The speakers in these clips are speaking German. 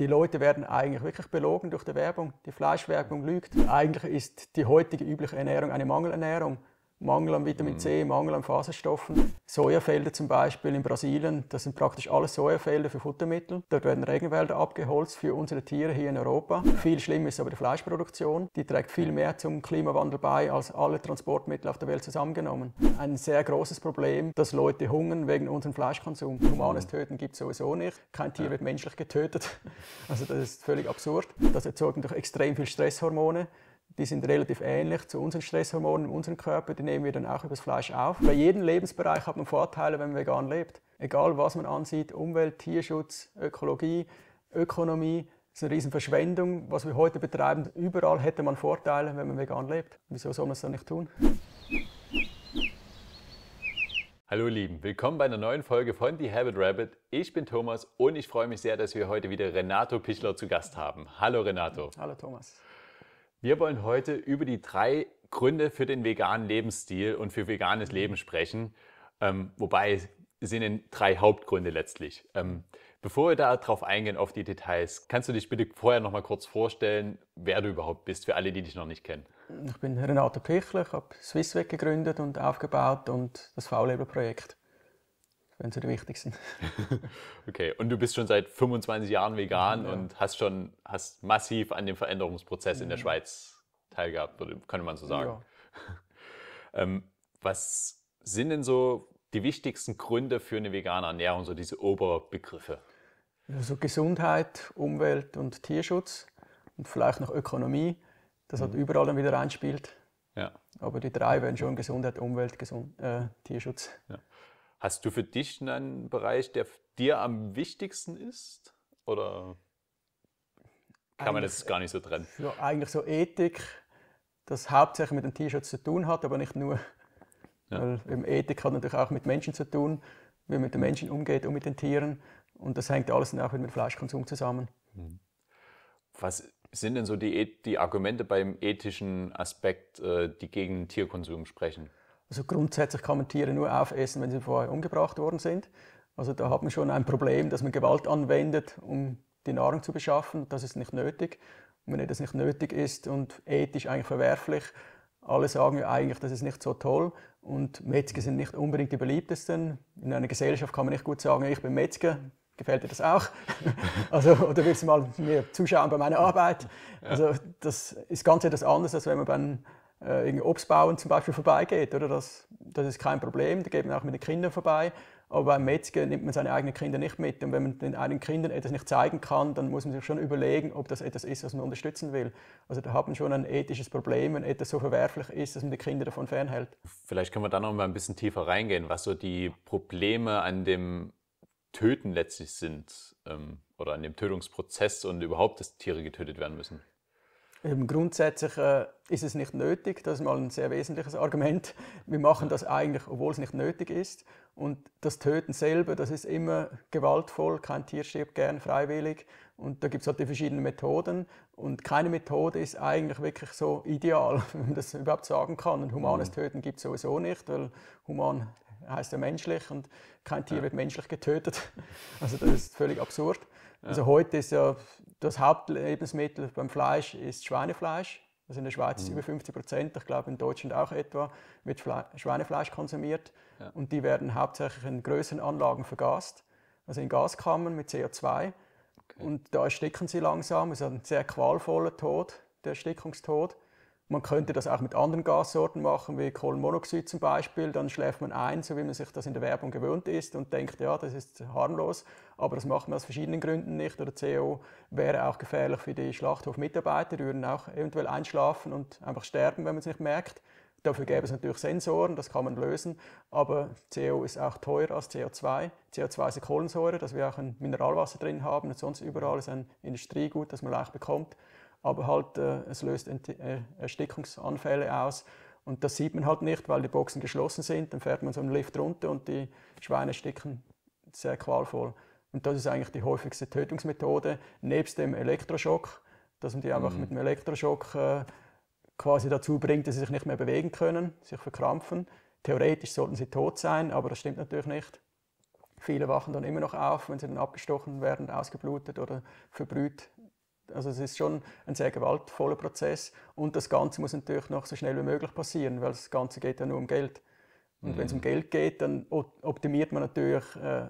die Leute werden eigentlich wirklich belogen durch die Werbung. Die Fleischwerbung lügt. Eigentlich ist die heutige übliche Ernährung eine Mangelernährung. Mangel an Vitamin C, mhm. Mangel an Faserstoffen. Sojafelder zum Beispiel in Brasilien, das sind praktisch alles Sojafelder für Futtermittel. Dort werden Regenwälder abgeholzt für unsere Tiere hier in Europa. Viel schlimmer ist aber die Fleischproduktion. Die trägt viel mehr zum Klimawandel bei als alle Transportmittel auf der Welt zusammengenommen. Ein sehr großes Problem, dass Leute hungern wegen unserem Fleischkonsum. Humanes mhm. Töten gibt es sowieso nicht. Kein Tier wird menschlich getötet. Also das ist völlig absurd. Das erzeugt durch extrem viel Stresshormone die sind relativ ähnlich zu unseren Stresshormonen in unserem Körper. Die nehmen wir dann auch übers Fleisch auf. Bei jedem Lebensbereich hat man Vorteile, wenn man vegan lebt. Egal, was man ansieht, Umwelt, Tierschutz, Ökologie, Ökonomie, das ist eine riesen Verschwendung, was wir heute betreiben. Überall hätte man Vorteile, wenn man vegan lebt. Wieso soll man es dann nicht tun? Hallo ihr Lieben, willkommen bei einer neuen Folge von The Habit Rabbit. Ich bin Thomas und ich freue mich sehr, dass wir heute wieder Renato Pichler zu Gast haben. Hallo Renato. Hallo Thomas. Wir wollen heute über die drei Gründe für den veganen Lebensstil und für veganes Leben sprechen. Ähm, wobei sind denn drei Hauptgründe letztlich. Ähm, bevor wir darauf eingehen, auf die Details, kannst du dich bitte vorher noch mal kurz vorstellen, wer du überhaupt bist, für alle, die dich noch nicht kennen? Ich bin Renato Kirchler, habe Swissweg gegründet und aufgebaut und das V-Label-Projekt wenn sie die wichtigsten. okay, und du bist schon seit 25 Jahren vegan ja. und hast schon hast massiv an dem Veränderungsprozess ja. in der Schweiz teilgehabt, könnte man so sagen. Ja. ähm, was sind denn so die wichtigsten Gründe für eine vegane Ernährung, so diese Oberbegriffe? Also Gesundheit, Umwelt und Tierschutz und vielleicht noch Ökonomie, das mhm. hat überall dann wieder reinspielt. Ja. Aber die drei wären schon Gesundheit, Umwelt, Gesund äh, Tierschutz. Ja. Hast du für dich einen Bereich, der dir am wichtigsten ist? Oder kann eigentlich, man das gar nicht so trennen? Äh, ja, eigentlich so Ethik, das hauptsächlich mit dem T-Shirts zu tun hat, aber nicht nur. Ja. Weil eben Ethik hat natürlich auch mit Menschen zu tun, wie man mit den Menschen umgeht und mit den Tieren. Und das hängt alles dann auch mit dem Fleischkonsum zusammen. Mhm. Was sind denn so die, die Argumente beim ethischen Aspekt, äh, die gegen Tierkonsum sprechen? Also grundsätzlich kann man Tiere nur aufessen, wenn sie vorher umgebracht worden sind. Also da hat man schon ein Problem, dass man Gewalt anwendet, um die Nahrung zu beschaffen. Das ist nicht nötig. Und wenn das nicht nötig ist und ethisch eigentlich verwerflich, alle sagen ja eigentlich, das ist nicht so toll. Und Metzger sind nicht unbedingt die beliebtesten. In einer Gesellschaft kann man nicht gut sagen, ich bin Metzger, gefällt dir das auch? also, oder willst du mal mir zuschauen bei meiner Arbeit? Also, das ist ganz etwas anderes, als wenn man bei einem äh, Obstbauern zum Beispiel vorbeigeht. Oder? Das, das ist kein Problem, da geht man auch mit den Kindern vorbei. Aber beim Metzger nimmt man seine eigenen Kinder nicht mit. Und wenn man den eigenen Kindern etwas nicht zeigen kann, dann muss man sich schon überlegen, ob das etwas ist, was man unterstützen will. Also da hat man schon ein ethisches Problem, wenn etwas so verwerflich ist, dass man die Kinder davon fernhält. Vielleicht können wir da noch mal ein bisschen tiefer reingehen, was so die Probleme an dem Töten letztlich sind ähm, oder an dem Tötungsprozess und überhaupt, dass Tiere getötet werden müssen. Ähm, grundsätzlich äh, ist es nicht nötig, das ist mal ein sehr wesentliches Argument. Wir machen das eigentlich, obwohl es nicht nötig ist. Und das Töten selber, das ist immer gewaltvoll, kein Tier stirbt gern freiwillig. Und da gibt es halt die verschiedenen Methoden. Und keine Methode ist eigentlich wirklich so ideal, wenn man das überhaupt sagen kann. Und humanes mhm. Töten gibt es sowieso nicht, weil human heißt ja menschlich und kein Tier wird menschlich getötet. Also das ist völlig absurd. Also heute ist ja das Hauptlebensmittel beim Fleisch ist Schweinefleisch. Also in der Schweiz mhm. über 50 Prozent, ich glaube in Deutschland auch etwa, wird Fle Schweinefleisch konsumiert. Ja. Und die werden hauptsächlich in größeren Anlagen vergast, also in Gaskammern mit CO2. Okay. Und da ersticken sie langsam. Es ist ein sehr qualvoller Tod, der Erstickungstod. Man könnte das auch mit anderen Gassorten machen, wie Kohlenmonoxid zum Beispiel. Dann schläft man ein, so wie man sich das in der Werbung gewöhnt ist und denkt, ja, das ist harmlos. Aber das macht man aus verschiedenen Gründen nicht. Oder CO wäre auch gefährlich für die Schlachthofmitarbeiter. Die würden auch eventuell einschlafen und einfach sterben, wenn man es nicht merkt. Dafür gäbe es natürlich Sensoren, das kann man lösen, aber CO ist auch teurer als CO2. CO2 ist eine Kohlensäure, dass wir auch ein Mineralwasser drin haben und sonst überall ist ein Industriegut, das man leicht bekommt aber halt äh, es löst Ent äh, Erstickungsanfälle aus. Und das sieht man halt nicht, weil die Boxen geschlossen sind. Dann fährt man so einen Lift runter und die Schweine sticken sehr qualvoll. Und das ist eigentlich die häufigste Tötungsmethode, nebst dem Elektroschock, dass man die einfach mhm. mit dem Elektroschock äh, quasi dazu bringt, dass sie sich nicht mehr bewegen können, sich verkrampfen. Theoretisch sollten sie tot sein, aber das stimmt natürlich nicht. Viele wachen dann immer noch auf, wenn sie dann abgestochen werden, ausgeblutet oder verbrüht also es ist schon ein sehr gewaltvoller Prozess und das Ganze muss natürlich noch so schnell wie möglich passieren, weil das Ganze geht ja nur um Geld. Und mhm. wenn es um Geld geht, dann optimiert man natürlich äh,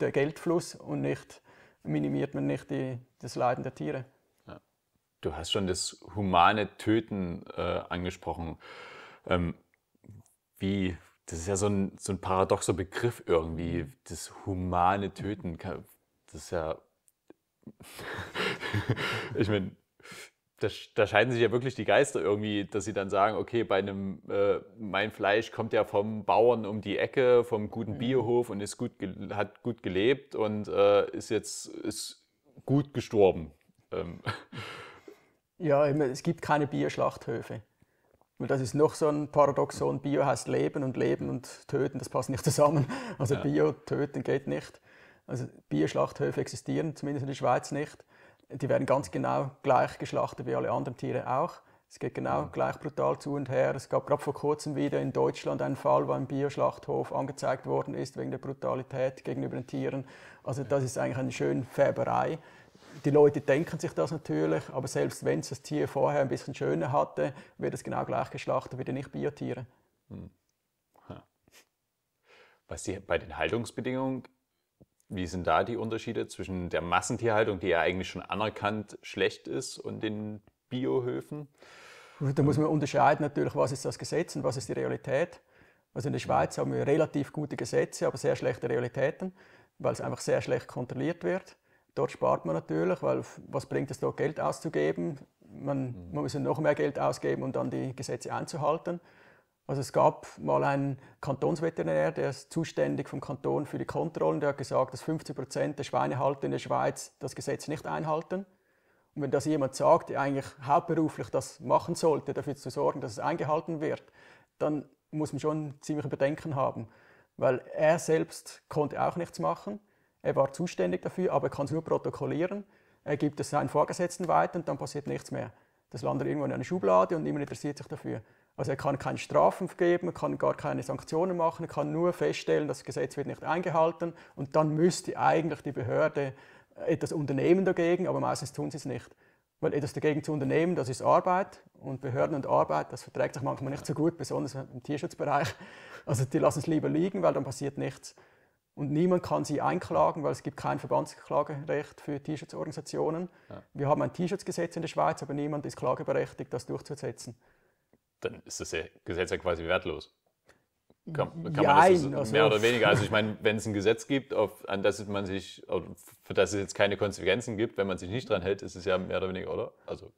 den Geldfluss und nicht, minimiert man nicht die, das Leiden der Tiere. Ja. Du hast schon das humane Töten äh, angesprochen. Ähm, wie, das ist ja so ein, so ein paradoxer Begriff irgendwie, mhm. das humane Töten. Das ist ja ich meine, da, da, scheiden sich ja wirklich die Geister irgendwie, dass sie dann sagen, okay, bei einem, äh, mein Fleisch kommt ja vom Bauern um die Ecke, vom guten mhm. Biohof und ist gut, hat gut gelebt und äh, ist jetzt ist gut gestorben. Ähm. Ja, meine, es gibt keine Bierschlachthöfe. Und das ist noch so ein Paradoxon. Bio heißt Leben und Leben und Töten, das passt nicht zusammen. Also ja. Bio, Töten geht nicht. Also Bierschlachthöfe existieren zumindest in der Schweiz nicht. Die werden ganz genau gleich geschlachtet wie alle anderen Tiere auch. Es geht genau ja. Mhm. gleich brutal zu und her. Es gab gerade vor kurzem wieder in Deutschland einen Fall, wo ein Bioschlachthof angezeigt worden ist wegen der Brutalität gegenüber den Tieren. Also das ist eigentlich eine schöne Färberei. Die Leute denken sich das natürlich, aber selbst wenn es das Tier vorher ein bisschen schöner hatte, wird es genau gleich geschlachtet wie die Nicht-Biotiere. Hm. Was Sie bei den Haltungsbedingungen wie sind da die Unterschiede zwischen der Massentierhaltung, die ja eigentlich schon anerkannt schlecht ist, und den Biohöfen? Da muss man unterscheiden natürlich, was ist das Gesetz und was ist die Realität. Also in der Schweiz haben wir relativ gute Gesetze, aber sehr schlechte Realitäten, weil es einfach sehr schlecht kontrolliert wird. Dort spart man natürlich, weil was bringt es dort Geld auszugeben? Man, mhm. man muss ja noch mehr Geld ausgeben, um dann die Gesetze einzuhalten. Also es gab mal einen Kantonsveterinär, der ist zuständig vom Kanton für die Kontrollen, der hat gesagt, dass 50 Prozent der Schweinehalter in der Schweiz das Gesetz nicht einhalten. Und wenn das jemand sagt, der eigentlich hauptberuflich das machen sollte, dafür zu sorgen, dass es eingehalten wird, dann muss man schon ziemliche Bedenken haben, weil er selbst konnte auch nichts machen. Er war zuständig dafür, aber er kann es nur protokollieren. Er gibt es seinen Vorgesetzten weiter und dann passiert nichts mehr. Das landet irgendwo in einer Schublade und niemand interessiert sich dafür. Also er kann keine Strafen vergeben, kann gar keine Sanktionen machen, kann nur feststellen, das Gesetz wird nicht eingehalten und dann müsste eigentlich die Behörde äh, etwas unternehmen dagegen, aber meistens tun sie es nicht. Weil etwas dagegen zu unternehmen, das ist Arbeit und Behörden und Arbeit, das verträgt sich manchmal nicht so gut, besonders im Tierschutzbereich. Also die lassen es lieber liegen, weil dann passiert nichts. Und niemand kann sie einklagen, weil es gibt kein Verbandsklagerecht für Tierschutzorganisationen. Ja. Wir haben ein Tierschutzgesetz in der Schweiz, aber niemand ist klageberechtigt, das durchzusetzen dann ist das Gesetz ja quasi wertlos. Kann, kann Jein, man das also mehr oder weniger? Also ich meine, wenn es ein Gesetz gibt, auf, an das man sich, für das es jetzt keine Konsequenzen gibt, wenn man sich nicht dran hält, ist es ja mehr oder weniger, oder? Also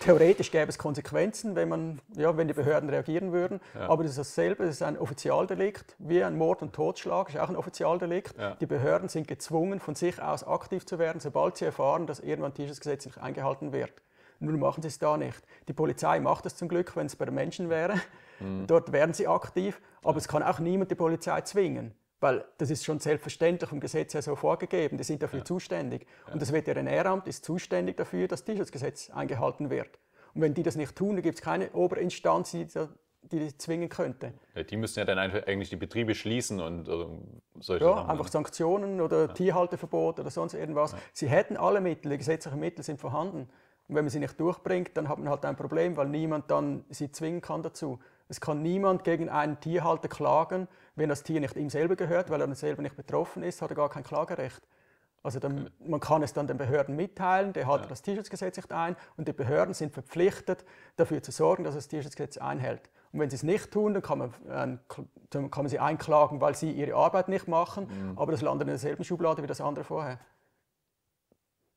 Theoretisch gäbe es Konsequenzen, wenn, man, ja, wenn die Behörden reagieren würden. Ja. Aber es ist dasselbe, es ist ein Offizialdelikt, wie ein Mord und Totschlag ist auch ein Offizialdelikt. Ja. Die Behörden sind gezwungen, von sich aus aktiv zu werden, sobald sie erfahren, dass irgendwann dieses Gesetz nicht eingehalten wird nur machen sie es da nicht. Die Polizei macht es zum Glück, wenn es bei den Menschen wäre. Mhm. Dort wären sie aktiv, aber es kann auch niemand die Polizei zwingen. Weil das ist schon selbstverständlich vom Gesetz her so vorgegeben. Die sind dafür ja. zuständig. Ja. Und das Veterinäramt ist zuständig dafür, dass das Tierschutzgesetz eingehalten wird. Und wenn die das nicht tun, dann gibt es keine Oberinstanz, die die zwingen könnte. Ja, die müssen ja dann eigentlich die Betriebe schließen und äh, solche ja, Sachen. einfach ne? Sanktionen oder ja. Tierhalteverbot oder sonst irgendwas. Ja. Sie hätten alle Mittel, die gesetzlichen Mittel sind vorhanden. Und wenn man sie nicht durchbringt, dann hat man halt ein Problem, weil niemand dann sie zwingen kann dazu. Es kann niemand gegen einen Tierhalter klagen, wenn das Tier nicht ihm selber gehört, weil er selber nicht betroffen ist, hat er gar kein Klagerecht. Also dann, man kann es dann den Behörden mitteilen, der hat ja. das Tierschutzgesetz nicht ein und die Behörden sind verpflichtet, dafür zu sorgen, dass das Tierschutzgesetz einhält. Und wenn sie es nicht tun, dann kann man, äh, kann man sie einklagen, weil sie ihre Arbeit nicht machen, mhm. aber das landet in derselben Schublade wie das andere vorher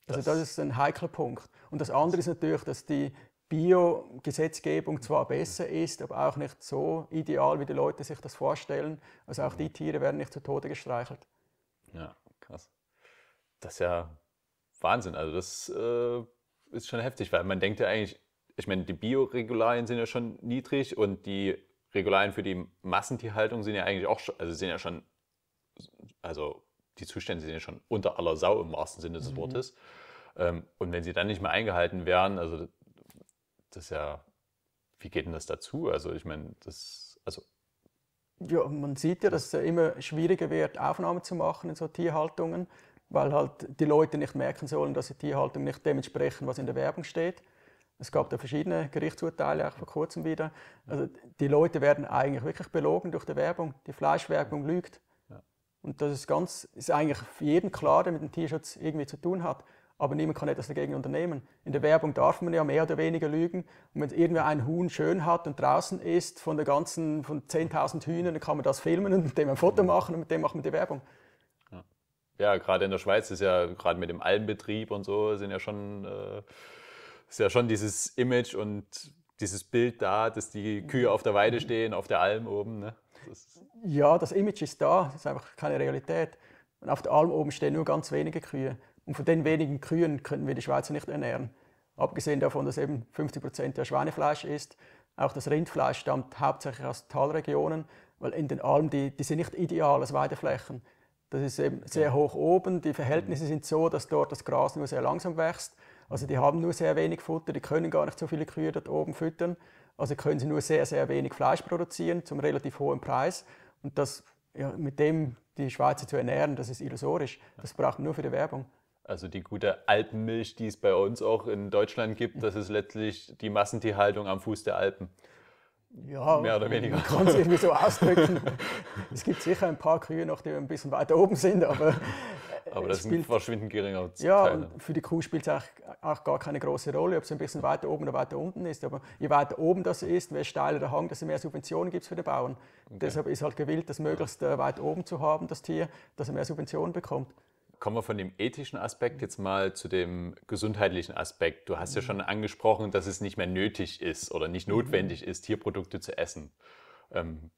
also das ist ein heikler Punkt. Und das andere ist natürlich, dass die Bio-Gesetzgebung zwar besser ist, aber auch nicht so ideal, wie die Leute sich das vorstellen. Also auch die mhm. Tiere werden nicht zu Tode gestreichelt. Ja, krass. Das ist ja Wahnsinn. Also das äh, ist schon heftig, weil man denkt ja eigentlich, ich meine, die Bioregularien sind ja schon niedrig und die Regularien für die Massentierhaltung sind ja eigentlich auch, schon, also sind ja schon also die Zustände sind ja schon unter aller Sau im wahrsten Sinne des mhm. Wortes. Ähm, und wenn sie dann nicht mehr eingehalten werden, also das ist ja, wie geht denn das dazu? Also ich meine, das, also ja, man sieht ja, dass es immer schwieriger wird, Aufnahmen zu machen in so Tierhaltungen, weil halt die Leute nicht merken sollen, dass die Tierhaltung nicht dementsprechend, was in der Werbung steht. Es gab da verschiedene Gerichtsurteile, auch vor kurzem wieder. Also die Leute werden eigentlich wirklich belogen durch die Werbung. Die Fleischwerbung lügt. Und das ist, ganz, ist eigentlich jedem klar, der mit dem Tierschutz irgendwie zu tun hat. Aber niemand kann etwas dagegen unternehmen. In der Werbung darf man ja mehr oder weniger lügen. Und wenn irgendwer ein Huhn schön hat und draußen ist von der ganzen, von 10.000 Hühnern, dann kann man das filmen und mit dem ein Foto machen und mit dem macht man die Werbung. Ja, ja gerade in der Schweiz ist ja, gerade mit dem Almbetrieb und so, sind ja schon, äh, ist ja schon dieses Image und dieses Bild da, dass die Kühe auf der Weide stehen, auf der Alm oben. Ne? Das ja, das Image ist da, das ist einfach keine Realität. Und auf der Alm oben stehen nur ganz wenige Kühe. Und von den wenigen Kühen könnten wir die Schweizer nicht ernähren. Abgesehen davon, dass eben 50 Prozent der Schweinefleisch ist. Auch das Rindfleisch stammt hauptsächlich aus Talregionen, weil in den Almen, die, die sind nicht ideal als Weideflächen. Das ist eben sehr hoch oben. Die Verhältnisse mhm. sind so, dass dort das Gras nur sehr langsam wächst. Also die haben nur sehr wenig Futter, die können gar nicht so viele Kühe dort oben füttern. Also können sie nur sehr, sehr wenig Fleisch produzieren zum relativ hohen Preis. Und das, ja, mit dem die Schweizer zu ernähren, das ist illusorisch. Das braucht man nur für die Werbung. Also die gute Alpenmilch, die es bei uns auch in Deutschland gibt, das ist letztlich die Massentierhaltung am Fuß der Alpen. Ja, mehr oder weniger. Man kann es irgendwie so ausdrücken. es gibt sicher ein paar Kühe noch, die ein bisschen weiter oben sind, aber aber das spielt, ist ein verschwindend geringer Teil. Ja, und für die Kuh spielt es auch, auch, gar keine große Rolle, ob es ein bisschen weiter oben oder weiter unten ist. Aber je weiter oben das ist, je steiler der Hang, desto mehr Subventionen gibt es für den Bauern. Okay. Deshalb ist halt gewillt, das möglichst ja. Äh, weit oben zu haben, das Tier, dass er mehr Subventionen bekommt. Kommen wir von dem ethischen Aspekt jetzt mal zu dem gesundheitlichen Aspekt. Du hast ja schon angesprochen, dass es nicht mehr nötig ist oder nicht mhm. notwendig ist, Tierprodukte zu essen. Ähm,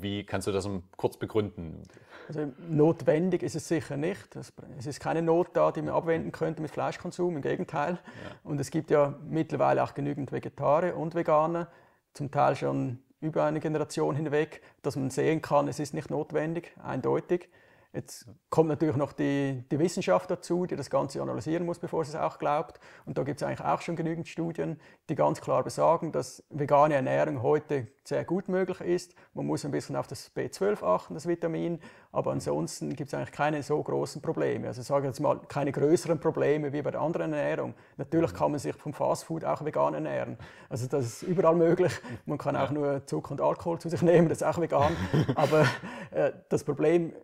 wie kannst du das kurz begründen? Also, notwendig ist es sicher nicht. Es ist keine Not da, die man abwenden könnte mit Fleischkonsum, im Gegenteil. Ja. Und es gibt ja mittlerweile auch genügend Vegetarier und Veganer, zum Teil schon über eine Generation hinweg, dass man sehen kann, es ist nicht notwendig, eindeutig. Jetzt kommt natürlich noch die, die, Wissenschaft dazu, die das Ganze analysieren muss, bevor sie es auch glaubt. Und da gibt es eigentlich auch schon genügend Studien, die ganz klar besagen, dass vegane Ernährung heute sehr gut möglich ist. Man muss ein bisschen auf das B12 achten, das Vitamin. Aber ansonsten gibt es eigentlich keine so großen Probleme. Also sage ich jetzt mal, keine größeren Probleme wie bei der anderen Ernährung. Natürlich mhm. kann man sich vom Fastfood auch vegan ernähren. Also das ist überall möglich. Man kann auch nur Zucker und Alkohol zu sich nehmen, das ist auch vegan. Aber äh, das Problem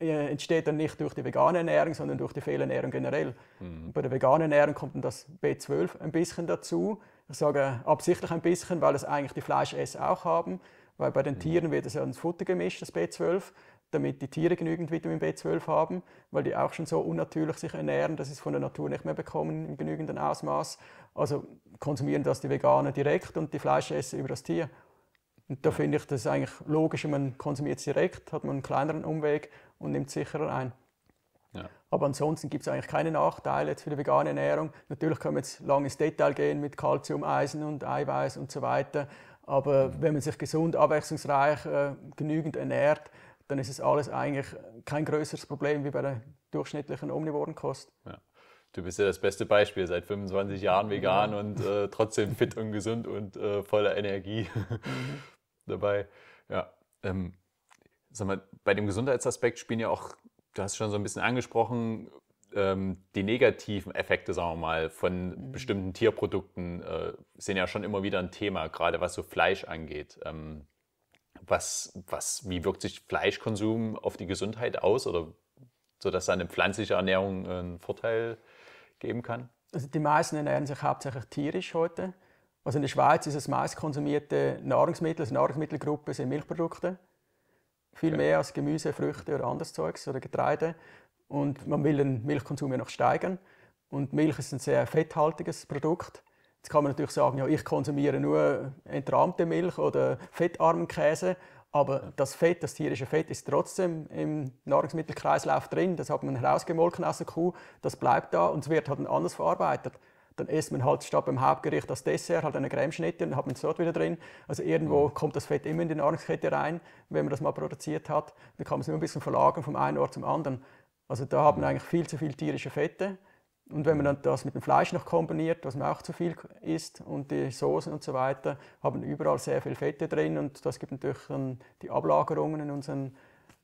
äh, entsteht dann nicht durch die vegane Ernährung, sondern durch die Fehlernährung generell. Mhm. Bei der veganen Ernährung kommt dann das B12 ein bisschen dazu. Ich sage absichtlich ein bisschen, weil es eigentlich die Fleischesser auch haben, weil bei den mhm. Tieren wird es ja ins Futter gemischt, das B12, damit die Tiere genügend Vitamin B12 haben, weil die auch schon so unnatürlich sich ernähren, dass sie es von der Natur nicht mehr bekommen im genügenden Ausmaß. Also konsumieren das die Veganer direkt und die Fleischesser über das Tier. Und da finde ich das eigentlich logisch, man konsumiert es direkt, hat man einen kleineren Umweg und nimmt es sicherer ein. Ja. Aber ansonsten gibt es eigentlich keine Nachteile jetzt für die vegane Ernährung. Natürlich können wir jetzt lang ins Detail gehen mit Kalzium, Eisen und Eiweiß und so weiter. Aber mhm. wenn man sich gesund, abwechslungsreich, äh, genügend ernährt, dann ist es alles eigentlich kein größeres Problem wie bei der durchschnittlichen Omnivorenkost. Ja. Du bist ja das beste Beispiel, seit 25 Jahren vegan und äh, trotzdem fit und gesund und äh, voller Energie. Mhm dabei. Ja, ähm, sag mal, bei dem Gesundheitsaspekt spielen ja auch, du hast schon so ein bisschen angesprochen, ähm, die negativen Effekte, sagen wir mal, von mhm. bestimmten Tierprodukten äh, sind ja schon immer wieder ein Thema, gerade was so Fleisch angeht. Ähm, was, was, wie wirkt sich Fleischkonsum auf die Gesundheit aus oder so, dass eine pflanzliche Ernährung äh, einen Vorteil geben kann? Also die meisten ernähren sich hauptsächlich tierisch heute. Also in der Schweiz ist das meistkonsumierte Nahrungsmittel, also Nahrungsmittelgruppe sind Milchprodukte. Viel okay. mehr als Gemüse, Früchte oder anderes Zeugs oder Getreide. Und man will den Milchkonsum ja noch steigern. Und Milch ist ein sehr fetthaltiges Produkt. Jetzt kann man natürlich sagen, ja, ich konsumiere nur entrahmte Milch oder fettarmen Käse. Aber das Fett, das tierische Fett, ist trotzdem im Nahrungsmittelkreislauf drin. Das hat man herausgemolken aus der Kuh. Das bleibt da und es wird halt anders verarbeitet dann isst man halt statt beim Hauptgericht das Dessert, halt eine Cremeschnitte und hat man es dort wieder drin. Also irgendwo mhm. kommt das Fett immer in die Nahrungskette rein, wenn man das mal produziert hat. Dann kann man es nur ein bisschen verlagern vom einen Ort zum anderen. Also da haben wir mhm. eigentlich viel zu viel tierische Fette. Und wenn man dann das mit dem Fleisch noch kombiniert, was man auch zu viel isst, und die Soßen und so weiter, haben überall sehr viel Fette drin und das gibt natürlich dann die Ablagerungen in unseren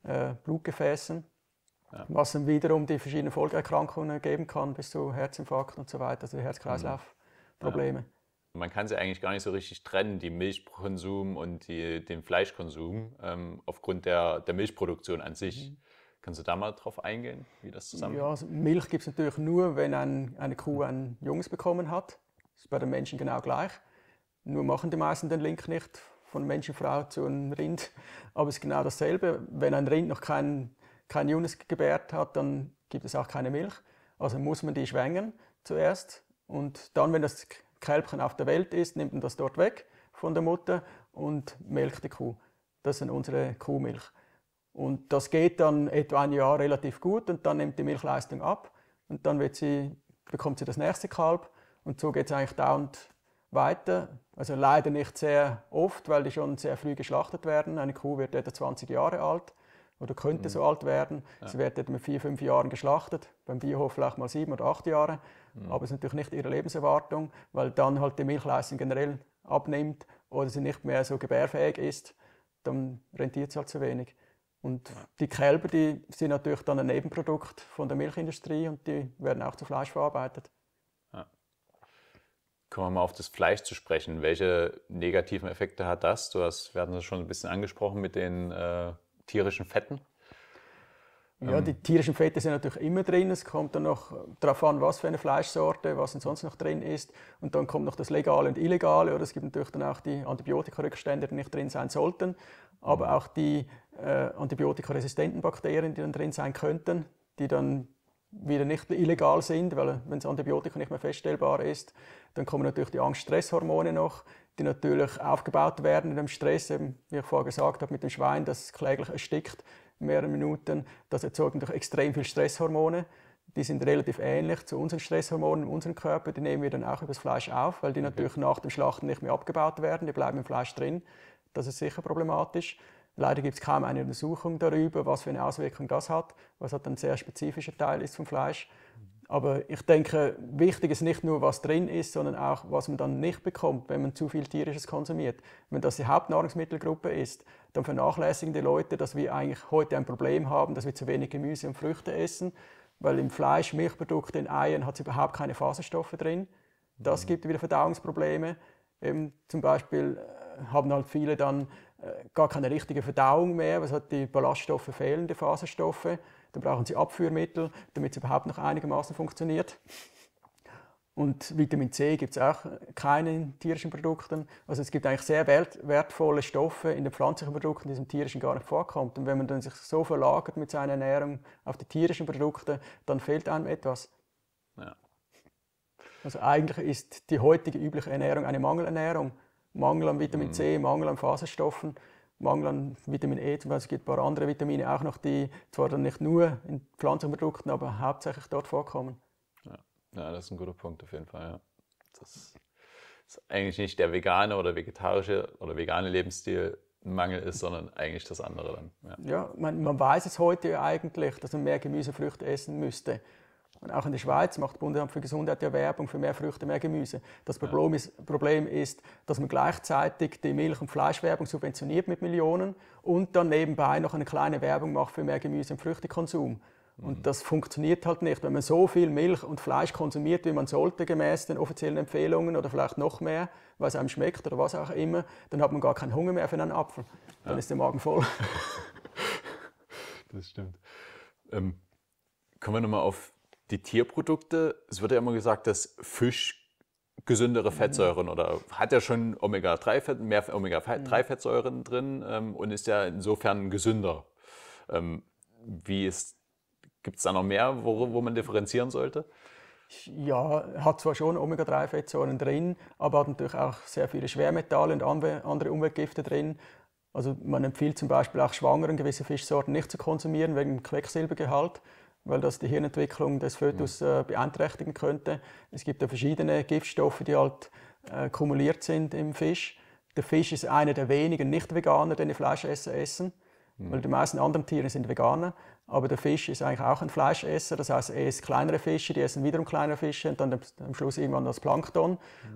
äh, Blutgefäßen. Ja. Was dann wiederum die verschiedenen Folgeerkrankungen geben kann, bis zu Herzinfarkt und so weiter, also Herz-Kreislauf-Probleme. Ja. Man kann sie eigentlich gar nicht so richtig trennen, die Milchkonsum und die, den Fleischkonsum, ähm, aufgrund der, der, Milchproduktion an sich. Mhm. Kannst du da mal drauf eingehen, wie das zusammenhängt? Ja, also Milch gibt es natürlich nur, wenn ein, eine Kuh ein Junges bekommen hat. Das ist bei den Menschen genau gleich. Nur machen die meisten den Link nicht von Menschenfrau zu einem Rind. Aber es ist genau dasselbe. Wenn ein Rind noch keinen kein Jungs gebärt hat, dann gibt es auch keine Milch. Also muss man die schwängen zuerst und dann, wenn das Kälbchen auf der Welt ist, nimmt man das dort weg von der Mutter und melkt die Kuh. Das sind unsere Kuhmilch. Und das geht dann etwa ein Jahr relativ gut und dann nimmt die Milchleistung ab und dann sie, bekommt sie das nächste Kalb und so geht es eigentlich dauernd weiter. Also leider nicht sehr oft, weil die schon sehr früh geschlachtet werden. Eine Kuh wird etwa 20 Jahre alt oder könnte mhm. so alt werden. Ja. Sie werden mit vier, fünf Jahren geschlachtet, beim Biohof vielleicht mal sieben oder acht Jahre. Mhm. Aber es ist natürlich nicht ihre Lebenserwartung, weil dann halt die Milchleistung generell abnimmt oder sie nicht mehr so gebärfähig ist, dann rentiert es halt zu wenig. Und die Kälber, die sind natürlich dann ein Nebenprodukt von der Milchindustrie und die werden auch zu Fleisch verarbeitet. Kommen wir mal auf das Fleisch zu sprechen. Welche negativen Effekte hat das? Du hast, wir hatten das schon ein bisschen angesprochen mit den äh tierischen Fetten? Ja, ähm. die tierischen Fette sind natürlich immer drin. Es kommt dann noch darauf an, was für eine Fleischsorte, was sonst noch drin ist. Und dann kommt noch das Legale und Illegale. Oder es gibt natürlich dann auch die Antibiotikarückstände, die nicht drin sein sollten. Aber mhm. auch die äh, antibiotikaresistenten Bakterien, die dann drin sein könnten, die dann wieder nicht illegal sind, weil wenn das Antibiotika nicht mehr feststellbar ist, dann kommen natürlich die Angst-Stresshormone noch, die natürlich aufgebaut werden in dem Stress, eben, wie ich vorher gesagt habe, mit dem Schwein, das kläglich erstickt mehrere Minuten, das erzeugt natürlich extrem viel Stresshormone. Die sind relativ ähnlich zu unseren Stresshormonen in unserem Körper. Die nehmen wir dann auch über das Fleisch auf, weil die mhm. natürlich nach dem Schlachten nicht mehr abgebaut werden. Die bleiben im Fleisch drin. Das ist sicher problematisch. Leider gibt es kaum eine Untersuchung darüber, was für eine Auswirkung das hat, was halt ein sehr spezifischer Teil ist vom Fleisch. Mhm. Aber ich denke, wichtig ist nicht nur, was drin ist, sondern auch, was man dann nicht bekommt, wenn man zu viel tierisches konsumiert. Wenn das die Hauptnahrungsmittelgruppe ist, dann vernachlässigen die Leute, dass wir eigentlich heute ein Problem haben, dass wir zu wenig Gemüse und Früchte essen, weil im Fleisch, Milchprodukte, in Eiern hat es überhaupt keine Faserstoffe drin. Das mhm. gibt wieder Verdauungsprobleme. Eben zum Beispiel äh, haben halt viele dann äh, gar keine richtige Verdauung mehr, weil die Ballaststoffe fehlen, die Faserstoffe dann brauchen sie Abführmittel, damit es überhaupt noch einigermaßen funktioniert. Und Vitamin C gibt es auch keine in tierischen Produkten. Also es gibt eigentlich sehr wertvolle Stoffe in den pflanzlichen Produkten, die es im tierischen gar nicht vorkommt. Und wenn man dann sich so verlagert mit seiner Ernährung auf die tierischen Produkte, dann fehlt einem etwas. Ja. Also eigentlich ist die heutige übliche Ernährung eine Mangelernährung. Mangel an Vitamin mhm. C, Mangel an Faserstoffen. Mangel an Vitamin E zum Beispiel, gibt ein paar andere Vitamine auch noch, die zwar dann nicht nur in Pflanzenprodukten, aber hauptsächlich dort vorkommen. Ja, ja das ist ein guter Punkt auf jeden Fall. Ja. Das ist eigentlich nicht der vegane oder vegetarische oder vegane Lebensstil Mangel ist, sondern eigentlich das andere dann. Ja, ja man, man, weiß es heute eigentlich, dass man mehr Gemüsefrüchte essen müsste. Und auch in der Schweiz macht das Bundesamt für Gesundheit ja Werbung für mehr Früchte, mehr Gemüse. Das Problem ist, Problem ist dass man gleichzeitig die Milch- und Fleischwerbung subventioniert mit Millionen und dann nebenbei noch eine kleine Werbung macht für mehr Gemüse- und Früchtekonsum. Und mhm. das funktioniert halt nicht. Wenn man so viel Milch und Fleisch konsumiert, wie man sollte, gemäß den offiziellen Empfehlungen oder vielleicht noch mehr, weil es einem schmeckt oder was auch immer, dann hat man gar keinen Hunger mehr für einen Apfel. Dann ja. ist der Magen voll. das stimmt. Ähm, kommen wir nochmal auf die Tierprodukte, es wird ja immer gesagt, dass Fisch gesündere mhm. Fettsäuren mhm. oder hat ja schon Omega-3, mehr Omega-3-Fettsäuren mhm. drin ähm, und ist ja insofern gesünder. Ähm, wie ist, gibt es da noch mehr, wo, wo man differenzieren sollte? Ja, hat zwar schon Omega-3-Fettsäuren drin, aber hat natürlich auch sehr viele Schwermetalle und andere Umweltgifte drin. Also man empfiehlt zum Beispiel auch Schwangeren gewisse Fischsorten nicht zu konsumieren wegen Quecksilbergehalt weil das die Hirnentwicklung des Fötus äh, beeinträchtigen könnte. Es gibt ja verschiedene Giftstoffe, die halt äh, kumuliert sind im Fisch. Der Fisch ist einer der wenigen Nicht-Veganer, die Fleischesser essen, mhm. weil die meisten anderen Tiere sind Veganer. Aber der Fisch ist eigentlich auch ein Fleischesser, das heißt, er isst kleinere Fische, die essen wiederum kleinere Fische und dann am Schluss irgendwann das Plankton.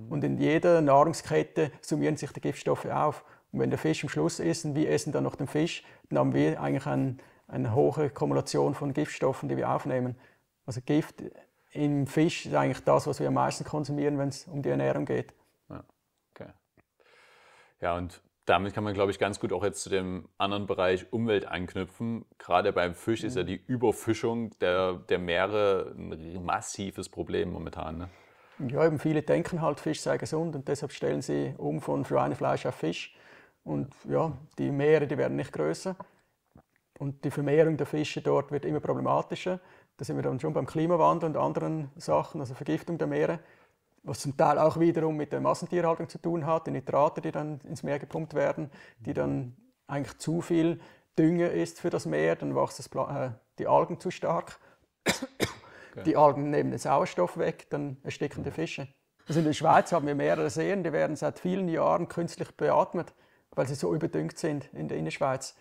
Mhm. Und in jeder Nahrungskette summieren sich die Giftstoffe auf. Und wenn der Fisch am Schluss isst und wir essen dann noch den Fisch, dann haben wir eigentlich einen eine hohe Kumulation von Giftstoffen, die wir aufnehmen. Also Gift im Fisch ist eigentlich das, was wir am meisten konsumieren, wenn es um die Ernährung geht. Ja, okay. ja und damit kann man, glaube ich, ganz gut auch jetzt zu dem anderen Bereich Umwelt anknüpfen. Gerade beim Fisch mhm. ist ja mhm. die Überfischung der, der Meere ein massives Problem momentan. Ne? Ja, eben viele denken halt, Fisch sei gesund und deshalb stellen sie um von Schweinefleisch auf Fisch. Und ja, die Meere, die werden nicht größer. Und die Vermehrung der Fische dort wird immer problematischer. Da sind wir dann schon beim Klimawandel und anderen Sachen, also Vergiftung der Meere, was zum Teil auch wiederum mit der Massentierhaltung zu tun hat, die Nitrate, die dann ins Meer gepumpt werden, die dann eigentlich zu viel Dünger ist für das Meer, dann wachsen äh, die Algen zu stark. Die Algen nehmen den Sauerstoff weg, dann ersticken die Fische. Also in der Schweiz haben wir mehrere Seen, die werden seit vielen Jahren künstlich beatmet, weil sie so überdüngt sind in der Innerschweiz.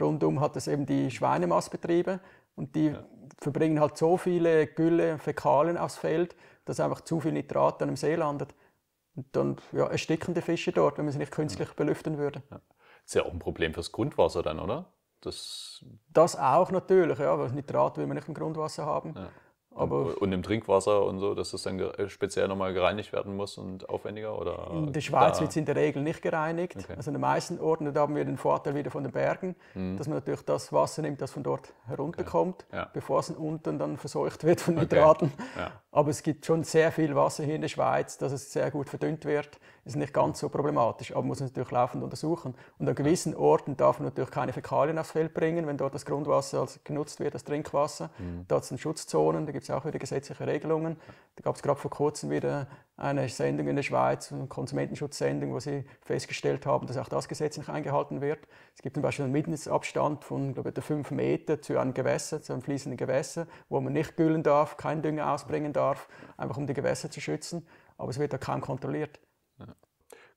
Rundum hat es eben die Schweinemastbetriebe und die ja. verbringen halt so viele Gülle, Fäkalien aufs Feld, dass einfach zu viel Nitrat dann im See landet. Und dann ja, ersticken die Fische dort, wenn man sie nicht künstlich ja. belüften würde. Ja. Das ist ja auch ein Problem fürs Grundwasser dann, oder? Das, das auch natürlich, ja, weil Nitrat will man nicht im Grundwasser haben. Aber und im Trinkwasser und so, dass das dann äh, speziell nochmal gereinigt werden muss und aufwendiger? Oder in der Schweiz wird es in der Regel nicht gereinigt. Okay. Also in den meisten Orten da haben wir den Vorteil wieder von den Bergen, mhm. dass man natürlich das Wasser nimmt, das von dort herunterkommt, okay. ja. bevor es unten dann verseucht wird von Nitraten. Okay. Ja. Aber es gibt schon sehr viel Wasser hier in der Schweiz, dass es sehr gut verdünnt wird ist nicht ganz so problematisch, aber man muss es natürlich laufend untersuchen. Und an gewissen Orten darf man natürlich keine Fäkalien aufs Feld bringen, wenn dort das Grundwasser als, genutzt wird, das Trinkwasser. Mhm. Dort sind Schutzzonen, da gibt es auch wieder gesetzliche Regelungen. Da gab es gerade vor kurzem wieder eine Sendung in der Schweiz, eine Konsumentenschutzsendung, wo sie festgestellt haben, dass auch das Gesetz nicht eingehalten wird. Es gibt zum Beispiel einen Mindestabstand von glaube ich, 5 Meter zu einem Gewässer, zu einem fließenden Gewässer, wo man nicht güllen darf, keinen Dünger ausbringen darf, einfach um die Gewässer zu schützen. Aber es wird da kaum kontrolliert.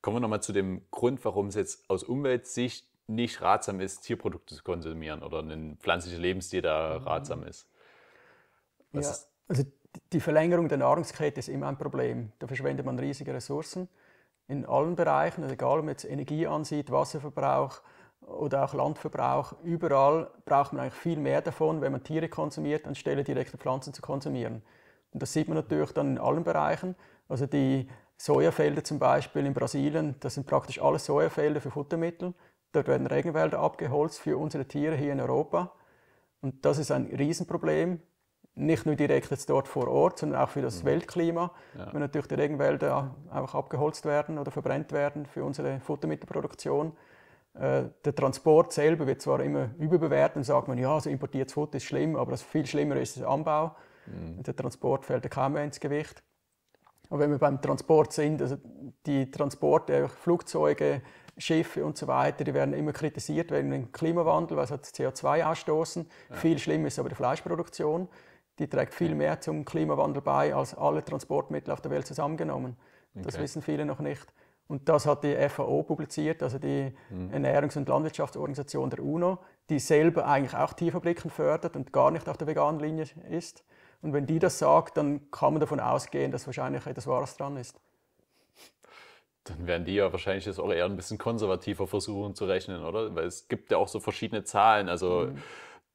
Kommen wir nochmal zu dem Grund, warum es jetzt aus Umweltsicht nicht ratsam ist, Tierprodukte zu konsumieren oder ein pflanzlicher Lebensstil, da mhm. ratsam ist. Ja, ist also die Verlängerung der Nahrungskette ist immer ein Problem. Da verschwendet man riesige Ressourcen in allen Bereichen, also egal ob man jetzt Energie ansieht, Wasserverbrauch oder auch Landverbrauch. Überall braucht man eigentlich viel mehr davon, wenn man Tiere konsumiert, anstelle direkte Pflanzen zu konsumieren. Und das sieht man natürlich dann in allen Bereichen. Also die Sojafelder zum Beispiel in Brasilien, das sind praktisch alles Sojafelder für Futtermittel. Dort werden Regenwälder abgeholzt für unsere Tiere hier in Europa. Und das ist ein Riesenproblem, nicht nur direkt jetzt dort vor Ort, sondern auch für das mhm. Weltklima, ja. wenn natürlich die Regenwälder einfach abgeholzt werden oder verbrennt werden für unsere Futtermittelproduktion. Äh, der Transport selber wird zwar immer überbewertet und sagt man, ja, so also importiertes Futter ist schlimm, aber das viel schlimmer ist der Anbau. Mhm. Der Transport fällt kaum mehr ins Gewicht. Und wenn wir beim Transport sind, also die Transporte, Flugzeuge, Schiffe und so weiter, die werden immer kritisiert wegen dem Klimawandel, weil sie halt CO2 ausstoßen. Ja. Viel schlimmer ist aber die Fleischproduktion. Die trägt viel mehr zum Klimawandel bei als alle Transportmittel auf der Welt zusammengenommen. Okay. Das wissen viele noch nicht. Und das hat die FAO publiziert, also die mhm. Ernährungs- und Landwirtschaftsorganisation der UNO, die selber eigentlich auch Tierfabriken fördert und gar nicht auf der veganen Linie ist. Und wenn die das sagt, dann kann man davon ausgehen, dass wahrscheinlich etwas Wahres dran ist. Dann werden die ja wahrscheinlich das auch eher ein bisschen konservativer versuchen zu rechnen, oder? Weil es gibt ja auch so verschiedene Zahlen. Also mhm.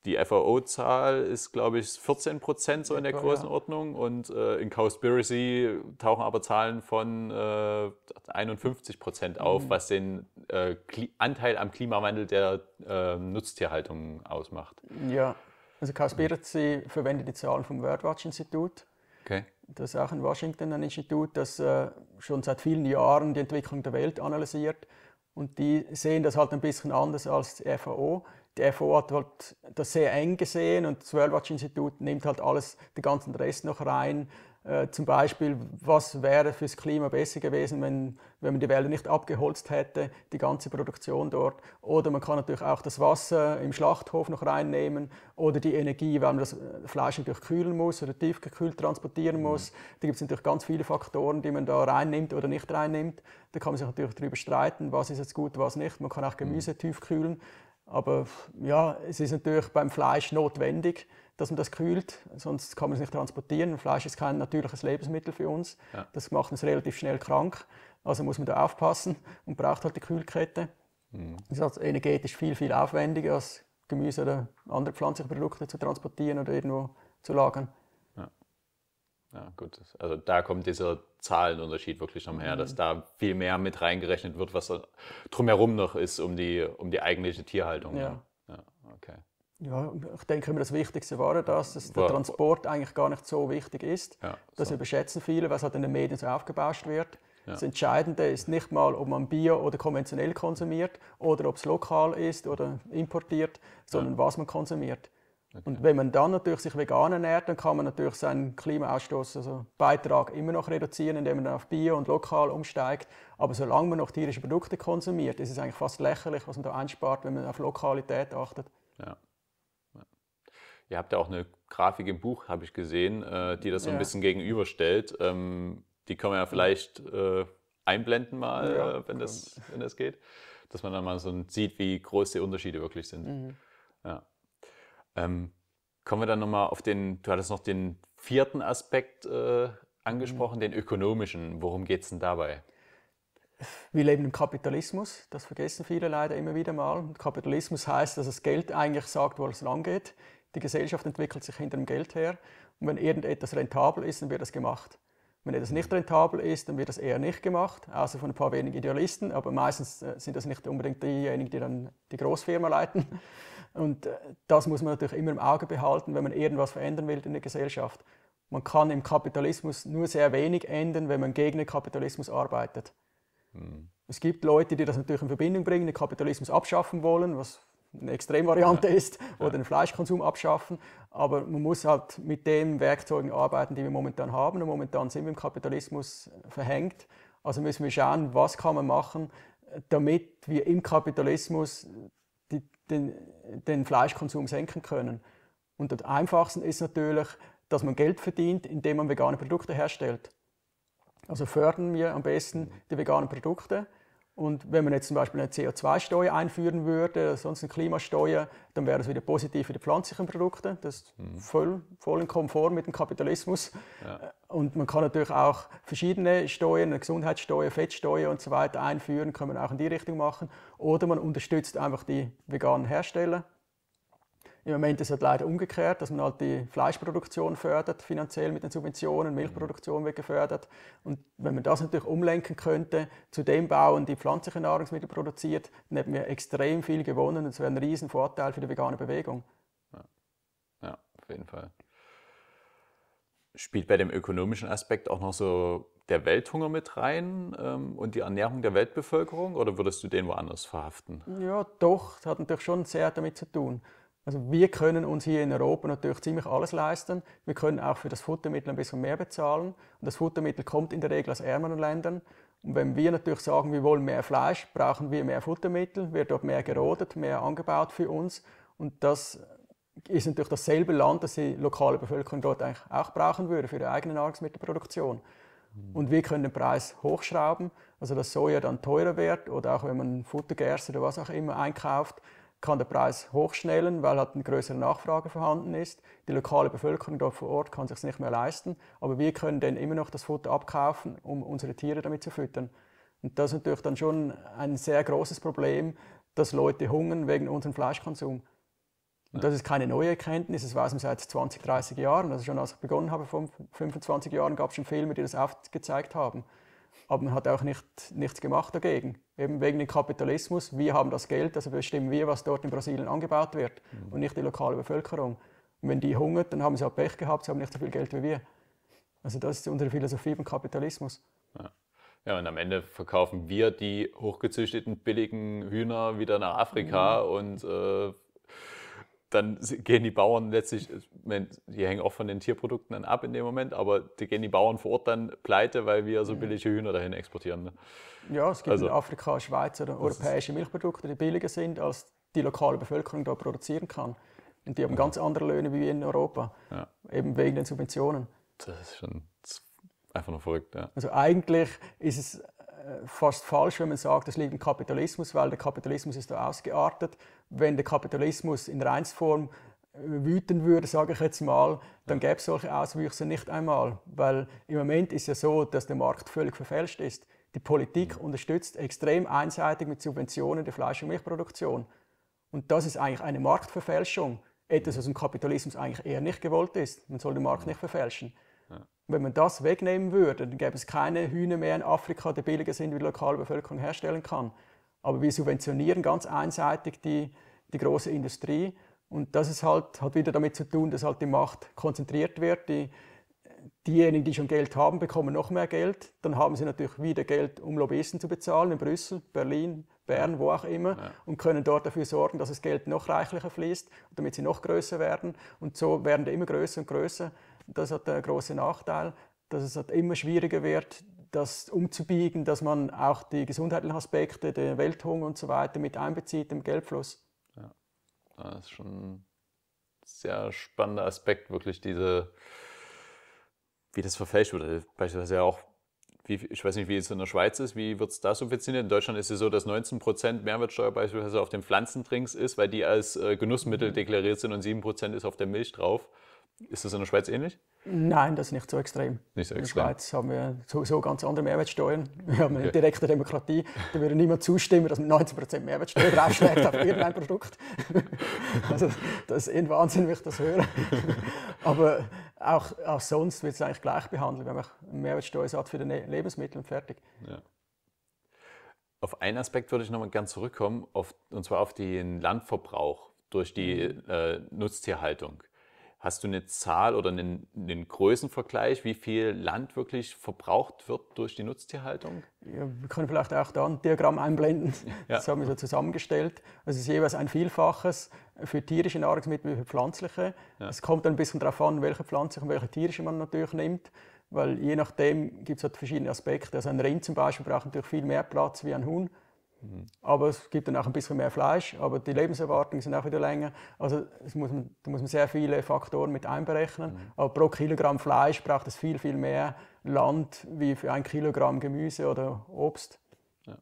die FAO-Zahl ist, glaube ich, 14 Prozent so in der Größenordnung. Ja. Und äh, in Cowspiracy tauchen aber Zahlen von äh, 51 Prozent auf, mhm. was den äh, Anteil am Klimawandel der ähm, Nutztierhaltung ausmacht. Ja, also Cowspiracy verwendet die Zahlen vom Worldwatch-Institut. Okay. Das ist auch in Washington ein Institut, das äh, schon seit vielen Jahren die Entwicklung der Welt analysiert. Und die sehen das halt ein bisschen anders als die FAO. Die FAO hat halt das sehr eng gesehen und das World Watch Institut nimmt halt alles, den ganzen Rest noch rein äh, zum Beispiel, was wäre fürs Klima besser gewesen, wenn, wenn man die Wälder nicht abgeholzt hätte, die ganze Produktion dort. Oder man kann natürlich auch das Wasser im Schlachthof noch reinnehmen oder die Energie, weil man das äh, Fleisch natürlich kühlen muss oder tiefgekühlt transportieren mhm. muss. Mhm. Da gibt es natürlich ganz viele Faktoren, die man da reinnimmt oder nicht reinnimmt. Da kann man sich natürlich darüber streiten, was ist jetzt gut, was nicht. Man kann auch mhm. Gemüse mhm. tiefkühlen. Aber ja, es ist natürlich beim Fleisch notwendig dass man das kühlt, sonst kann man es nicht transportieren. Fleisch ist kein natürliches Lebensmittel für uns. Ja. Das macht uns relativ schnell krank. Also muss man da aufpassen und braucht halt die Kühlkette. Mhm. Das ist also energetisch viel, viel aufwendiger als Gemüse oder andere pflanzliche Produkte zu transportieren oder irgendwo zu lagern. Ja, ja gut. Also da kommt dieser Zahlenunterschied wirklich noch her, mhm. dass da viel mehr mit reingerechnet wird, was drumherum noch ist, um die, um die eigentliche Tierhaltung. Ja. ja okay. Ja, ich denke immer, das Wichtigste war das, dass der Transport eigentlich gar nicht so wichtig ist. Ja, das so. überschätzen viele, was halt in den Medien so aufgebauscht wird. Ja. Das Entscheidende ist nicht mal, ob man bio oder konventionell konsumiert oder ob es lokal ist oder importiert, sondern ja. was man konsumiert. Okay. Und wenn man dann natürlich sich vegan ernährt, dann kann man natürlich seinen Klimaausstoß, also Beitrag immer noch reduzieren, indem man auf bio und lokal umsteigt. Aber solange man noch tierische Produkte konsumiert, ist es eigentlich fast lächerlich, was man da einspart, wenn man auf Lokalität achtet. Ja. Ihr habt ja auch eine Grafik im Buch, habe ich gesehen, äh, die das so ein ja. bisschen gegenüberstellt. Ähm, die können wir ja vielleicht äh, einblenden mal, ja, äh, wenn, genau. das, wenn das geht. Dass man dann mal so sieht, wie groß die Unterschiede wirklich sind. Mhm. Ja. Ähm, kommen wir dann nochmal auf den, du hattest noch den vierten Aspekt äh, angesprochen, mhm. den ökonomischen. Worum geht es denn dabei? Wir leben im Kapitalismus, das vergessen viele leider immer wieder mal. Kapitalismus heißt, dass das Geld eigentlich sagt, wo es lang geht. Die Gesellschaft entwickelt sich hinter dem Geld her. Und wenn irgendetwas rentabel ist, dann wird das gemacht. Wenn etwas nicht rentabel ist, dann wird das eher nicht gemacht, außer von ein paar wenigen Idealisten. Aber meistens äh, sind das nicht unbedingt diejenigen, die dann die Großfirma leiten. Und äh, das muss man natürlich immer im Auge behalten, wenn man irgendwas verändern will in der Gesellschaft. Man kann im Kapitalismus nur sehr wenig ändern, wenn man gegen den Kapitalismus arbeitet. Mhm. Es gibt Leute, die das natürlich in Verbindung bringen, den Kapitalismus abschaffen wollen, was eine Extremvariante ja. ist oder ja. den Fleischkonsum abschaffen. Aber man muss halt mit den Werkzeugen arbeiten, die wir momentan haben. Und momentan sind wir im Kapitalismus verhängt. Also müssen wir schauen, was kann man machen, damit wir im Kapitalismus die, den, den Fleischkonsum senken können. Und das Einfachste ist natürlich, dass man Geld verdient, indem man vegane Produkte herstellt. Also fördern wir am besten mhm. die veganen Produkte und wenn man jetzt zum Beispiel eine CO2-Steuer einführen würde, sonst eine Klimasteuer, dann wäre das wieder positiv für die pflanzlichen Produkte. Das ist mhm. voll, voll in Komfort mit dem Kapitalismus. Ja. Äh, und man kann natürlich auch verschiedene Steuern, eine Gesundheitssteuer, Fettsteuer und so weiter einführen, kann man auch in die Richtung machen. Oder man unterstützt einfach die veganen Hersteller im Moment ist es halt leider umgekehrt, dass man halt die Fleischproduktion fördert, finanziell mit den Subventionen, Milchproduktion wird gefördert. Und wenn man das natürlich umlenken könnte, zu dem bauen, die pflanzliche Nahrungsmittel produziert, dann hätten wir extrem viel gewonnen und es wäre ein riesen Vorteil für die vegane Bewegung. Ja, ja auf jeden Fall. Spielt bei dem ökonomischen Aspekt auch noch so der Welthunger mit rein ähm, und die Ernährung der Weltbevölkerung oder würdest du den woanders verhaften? Ja, doch, das hat natürlich schon sehr damit zu tun. Also wir können uns hier in Europa natürlich ziemlich alles leisten. Wir können auch für das Futtermittel ein bisschen mehr bezahlen. Und das Futtermittel kommt in der Regel aus ärmeren Ländern. Und wenn wir natürlich sagen, wir wollen mehr Fleisch, brauchen wir mehr Futtermittel, wird dort mehr gerodet, mehr angebaut für uns. Und das ist natürlich dasselbe Land, das die lokale Bevölkerung dort eigentlich auch brauchen würde für ihre eigene Nahrungsmittelproduktion. Mhm. Und wir können den Preis hochschrauben, also dass Soja dann teurer wird oder auch wenn man Futtergerste oder was auch immer einkauft, kann der Preis hochschnellen, weil halt eine größere Nachfrage vorhanden ist. Die lokale Bevölkerung dort vor Ort kann es sich nicht mehr leisten, aber wir können dann immer noch das Futter abkaufen, um unsere Tiere damit zu füttern. Und das ist natürlich dann schon ein sehr großes Problem, dass Leute hungern wegen unserem Fleischkonsum. Und das ist keine neue Erkenntnis, das weiß man seit 20, 30 Jahren. Also schon als ich begonnen habe, vor 25 Jahren, gab es schon Filme, die das aufgezeigt haben aber man hat auch nicht, nichts gemacht dagegen. Eben wegen dem Kapitalismus. Wir haben das Geld, also bestimmen wir, was dort in Brasilien angebaut wird mhm. und nicht die lokale Bevölkerung. Und wenn die hungert, dann haben sie auch Pech gehabt, sie haben nicht so viel Geld wie wir. Also das ist unsere Philosophie beim Kapitalismus. Ja. ja und am Ende verkaufen wir die hochgezüchteten billigen Hühner wieder nach Afrika mhm. und äh, dann gehen die Bauern letztlich, die hängen auch von den Tierprodukten dann ab in dem Moment, aber die gehen die Bauern vor Ort dann pleite, weil wir so mhm. billige Hühner dahin exportieren. Ne? Ja, es gibt also, in Afrika, Schweiz oder europäische Milchprodukte, die billiger sind, als die lokale Bevölkerung da produzieren kann. Und die haben ganz andere Löhne wie in Europa, ja. eben wegen den Subventionen. Das ist schon einfach nur verrückt. Ja. Also eigentlich ist es äh, fast falsch, wenn man sagt, das liegt im Kapitalismus, weil der Kapitalismus ist da ausgeartet. Wenn der Kapitalismus in Reinsform äh, wüten würde, sage ich jetzt mal, dann gäbe es solche Auswüchse nicht einmal. Weil im Moment ist ja so, dass der Markt völlig verfälscht ist. Die Politik unterstützt extrem einseitig mit Subventionen die Fleisch- und Milchproduktion. Und das ist eigentlich eine Marktverfälschung. Etwas, was im Kapitalismus eigentlich eher nicht gewollt ist. Man soll den Markt nicht verfälschen. Wenn man das wegnehmen würde, dann gäbe es keine Hühner mehr in Afrika, die billiger sind, wie die lokale Bevölkerung herstellen kann. Aber wir subventionieren ganz einseitig die, die große Industrie. Und das ist halt, hat wieder damit zu tun, dass halt die Macht konzentriert wird. Die, diejenigen, die schon Geld haben, bekommen noch mehr Geld. Dann haben sie natürlich wieder Geld, um Lobbyisten zu bezahlen in Brüssel, Berlin, Bern, wo auch immer. Ja. Und können dort dafür sorgen, dass das Geld noch reichlicher fließt, damit sie noch größer werden. Und so werden die immer größer und größer. Das hat einen großen Nachteil, dass es halt immer schwieriger wird, das umzubiegen, dass man auch die gesundheitlichen Aspekte, den Welthunger und so weiter mit einbezieht im Geldfluss. Ja, das ist schon ein sehr spannender Aspekt, wirklich diese, wie das verfälscht wird. Beispielsweise auch, wie, ich weiß nicht, wie es in der Schweiz ist, wie wird es da subventioniert? In Deutschland ist es so, dass 19% Mehrwertsteuer beispielsweise auf den Pflanzentrinks ist, weil die als äh, Genussmittel mhm. deklariert sind und 7% ist auf der Milch drauf. Ist das in der Schweiz ähnlich? Nein, das ist nicht so extrem. Nicht so extrem. In der Schweiz haben wir sowieso ganz andere Mehrwertsteuern. Wir haben eine okay. direkte Demokratie. Da würde niemand zustimmen, dass man 90% Mehrwertsteuer draufschlägt auf irgendein Produkt. also, das ist ein Wahnsinn, wenn ich das höre. Aber auch, auch sonst wird es eigentlich gleich behandelt. Wir haben eine Mehrwertsteuersatz für die ne-, Lebensmittel und fertig. Ja. Auf einen Aspekt würde ich nochmal gerne zurückkommen, auf, und zwar auf den Landverbrauch durch die mhm. äh, Nutztierhaltung. Hast du eine Zahl oder einen, einen, Größenvergleich, wie viel Land wirklich verbraucht wird durch die Nutztierhaltung? Ja, wir können vielleicht auch da ein Diagramm einblenden. Ja. Das haben wir so zusammengestellt. Also es ist jeweils ein Vielfaches für tierische Nahrungsmittel wie für pflanzliche. Ja. Es kommt ein bisschen darauf an, welche pflanzliche und welche tierische man natürlich nimmt. Weil je nachdem gibt es halt verschiedene Aspekte. Also ein Rind zum Beispiel braucht natürlich viel mehr Platz wie ein Huhn. Mhm. Aber es gibt dann auch ein bisschen mehr Fleisch, aber die Lebenserwartungen sind auch wieder länger. Also muss man, da muss man sehr viele Faktoren mit einberechnen. Mhm. Aber pro Kilogramm Fleisch braucht es viel, viel mehr Land wie für ein Kilogramm Gemüse oder Obst. Ja.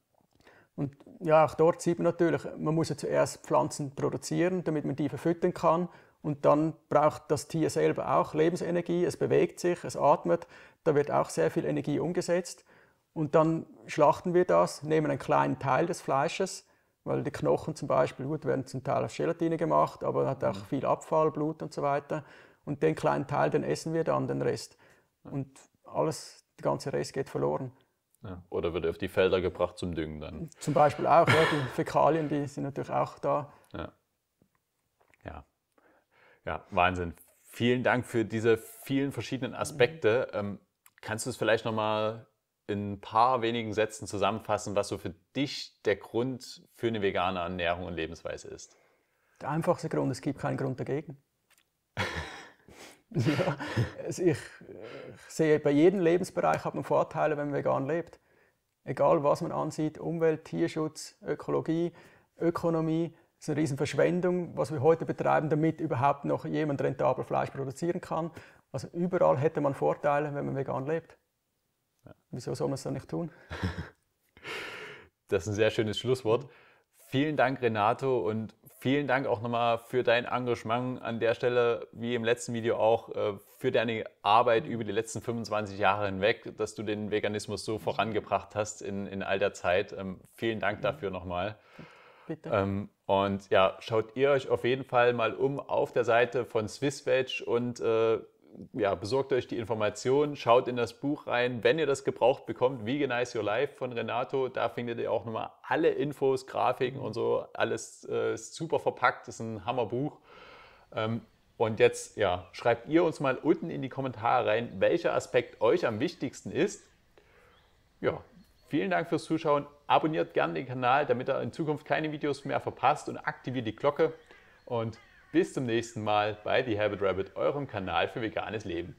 Und ja, auch dort sieht man natürlich, man muss ja zuerst Pflanzen produzieren, damit man die verfüttern kann. Und dann braucht das Tier selber auch Lebensenergie, es bewegt sich, es atmet, da wird auch sehr viel Energie umgesetzt. Und dann schlachten wir das, nehmen einen kleinen Teil des Fleisches, weil die Knochen zum Beispiel, gut, werden zum Teil auf Gelatine gemacht, aber hat auch mhm. viel Abfall, Blut und so weiter. Und den kleinen Teil, den essen wir dann, den Rest. Und alles, der ganze Rest geht verloren. Ja. Oder wird auf die Felder gebracht zum Düngen dann. Zum Beispiel auch, ja, die Fäkalien, die sind natürlich auch da. Ja. ja. ja, Wahnsinn. Vielen Dank für diese vielen verschiedenen Aspekte. Mhm. Ähm, kannst du es vielleicht nochmal in ein paar wenigen Sätzen zusammenfassen, was so für dich der Grund für eine vegane Ernährung und Lebensweise ist? Der einfachste Grund, es gibt keinen Grund dagegen. ja, also ich, sehe, bei jedem Lebensbereich hat man Vorteile, wenn man vegan lebt. Egal, was man ansieht, Umwelt, Tierschutz, Ökologie, Ökonomie, es ist eine riesen Verschwendung, was wir heute betreiben, damit überhaupt noch jemand rentabel Fleisch produzieren kann. Also überall hätte man Vorteile, wenn man vegan lebt. Wieso soll man es dann nicht tun? das ist ein sehr schönes Schlusswort. Vielen Dank, Renato, und vielen Dank auch nochmal für dein Engagement an der Stelle, wie im letzten Video auch, äh, für deine Arbeit über die letzten 25 Jahre hinweg, dass du den Veganismus so vorangebracht hast in, in all der Zeit. Ähm, vielen Dank dafür nochmal. Bitte. Ähm, und ja, schaut ihr euch auf jeden Fall mal um auf der Seite von SwissVeg und äh, ja, besorgt euch die Informationen, schaut in das Buch rein, wenn ihr das gebraucht bekommt, Veganize Your Life von Renato, da findet ihr auch nochmal alle Infos, Grafiken mhm. und so, alles äh, super verpackt, ist ein Hammerbuch. Ähm, und jetzt ja, schreibt ihr uns mal unten in die Kommentare rein, welcher Aspekt euch am wichtigsten ist. Ja, vielen Dank fürs Zuschauen. Abonniert gerne den Kanal, damit ihr in Zukunft keine Videos mehr verpasst und aktiviert die Glocke. Und bis zum nächsten Mal bei The Habit Rabbit, eurem Kanal für veganes Leben.